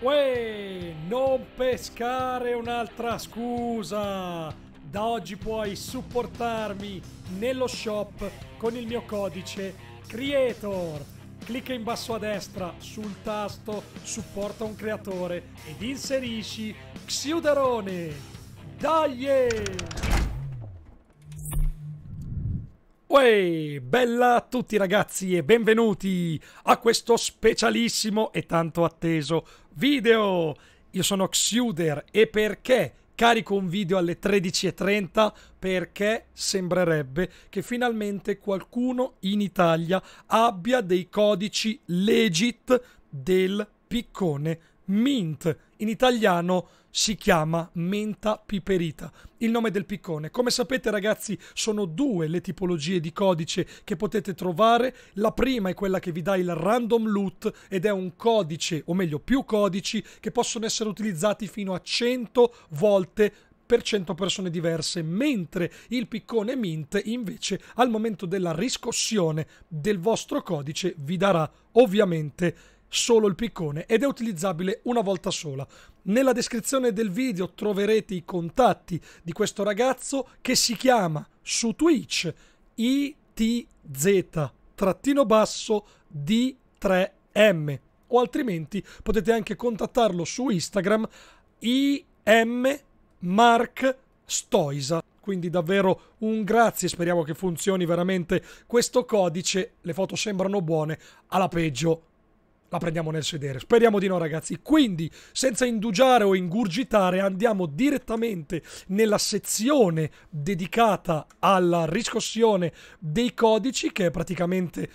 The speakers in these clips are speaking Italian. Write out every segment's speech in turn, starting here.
Uè, non pescare un'altra scusa! Da oggi puoi supportarmi nello shop con il mio codice Creator. Clicca in basso a destra sul tasto Supporta un creatore ed inserisci Xiuderone. Dai! Uè, bella a tutti ragazzi e benvenuti a questo specialissimo e tanto atteso video. Io sono Xuder e perché carico un video alle 13.30? Perché sembrerebbe che finalmente qualcuno in Italia abbia dei codici legit del piccone mint, in italiano si chiama menta piperita, il nome del piccone. Come sapete ragazzi sono due le tipologie di codice che potete trovare, la prima è quella che vi dà il random loot ed è un codice, o meglio più codici, che possono essere utilizzati fino a 100 volte per 100 persone diverse, mentre il piccone Mint invece al momento della riscossione del vostro codice vi darà ovviamente solo il piccone ed è utilizzabile una volta sola. Nella descrizione del video troverete i contatti di questo ragazzo che si chiama su Twitch ITZ-D3M o altrimenti potete anche contattarlo su Instagram immarkstoisa. Quindi davvero un grazie, speriamo che funzioni veramente questo codice. Le foto sembrano buone, alla peggio la prendiamo nel sedere. Speriamo di no, ragazzi. Quindi, senza indugiare o ingurgitare, andiamo direttamente nella sezione dedicata alla riscossione dei codici, che è praticamente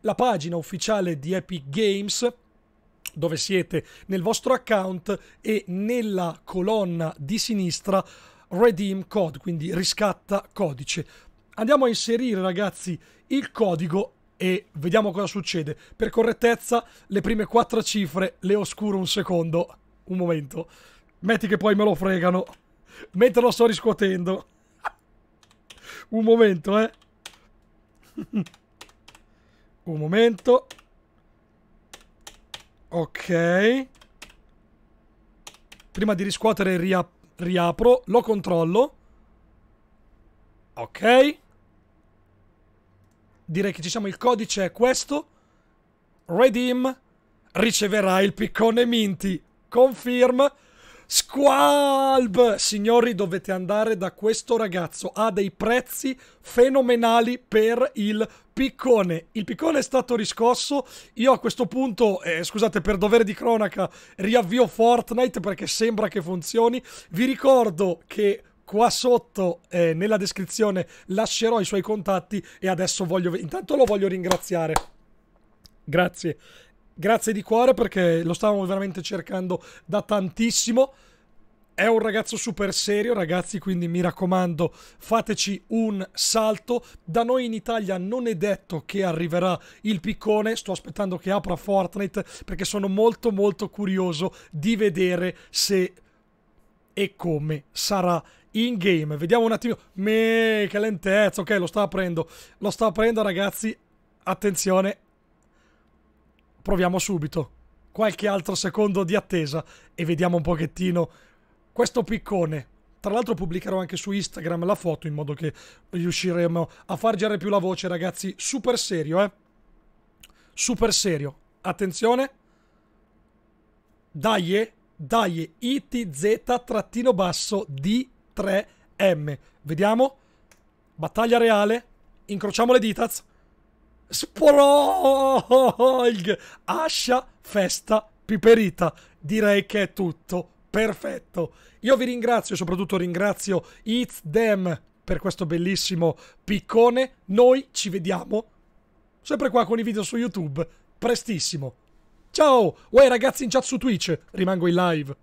la pagina ufficiale di Epic Games dove siete nel vostro account e nella colonna di sinistra redeem code, quindi riscatta codice. Andiamo a inserire ragazzi il codice e vediamo cosa succede. Per correttezza, le prime quattro cifre le oscuro un secondo. Un momento. Metti che poi me lo fregano. Mentre lo sto riscuotendo. un momento, eh. un momento. Ok. Prima di riscuotere riap riapro, lo controllo. Ok. Ok direi che ci siamo, il codice è questo. Redeem riceverà il piccone Minty. Confirm. Squalb! Signori, dovete andare da questo ragazzo. Ha dei prezzi fenomenali per il piccone. Il piccone è stato riscosso. Io a questo punto, eh, scusate, per dovere di cronaca, riavvio Fortnite perché sembra che funzioni. Vi ricordo che qua sotto eh, nella descrizione lascerò i suoi contatti e adesso voglio intanto lo voglio ringraziare grazie grazie di cuore perché lo stavamo veramente cercando da tantissimo è un ragazzo super serio, ragazzi, quindi mi raccomando, fateci un salto. Da noi in Italia non è detto che arriverà il piccone, sto aspettando che apra Fortnite perché sono molto molto curioso di vedere se e come sarà in game. Vediamo un attimo. Me, che lentezza. Ok, lo sta aprendo. Lo sta aprendo, ragazzi. Attenzione. Proviamo subito. Qualche altro secondo di attesa e vediamo un pochettino questo piccone. Tra l'altro pubblicherò anche su Instagram la foto in modo che riusciremo a far girare più la voce, ragazzi. Super serio, eh. Super serio. Attenzione. Dai, eh. dai, eh. ITZ-D basso 3M. Vediamo. Battaglia reale. Incrociamo le dita. Sprog! Ascia, festa, piperita. Direi che è tutto. Perfetto. Io vi ringrazio, soprattutto ringrazio It's Them per questo bellissimo piccone. Noi ci vediamo sempre qua con i video su YouTube prestissimo. Ciao! Uè ragazzi in chat su Twitch, rimango in live.